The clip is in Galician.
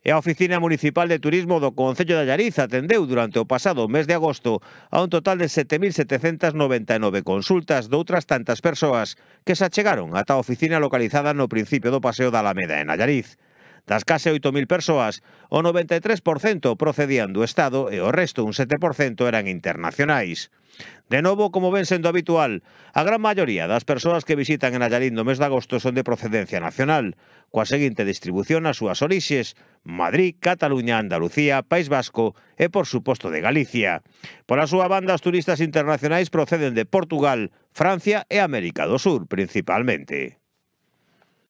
E a Oficina Municipal de Turismo do Concello de Allariz atendeu durante o pasado mes de agosto a un total de 7.799 consultas de outras tantas persoas que se achegaron ata a oficina localizada no principio do Paseo da Alameda en Allariz. Das case 8.000 persoas, o 93% procedían do Estado e o resto, un 7%, eran internacionais. De novo, como ven sendo habitual, a gran maioría das persoas que visitan en Allariz no mes de agosto son de procedencia nacional, coa seguinte distribución nas súas orixes, Madrid, Cataluña, Andalucía, País Vasco e, por suposto, de Galicia. Pola súa banda, os turistas internacionais proceden de Portugal, Francia e América do Sur, principalmente.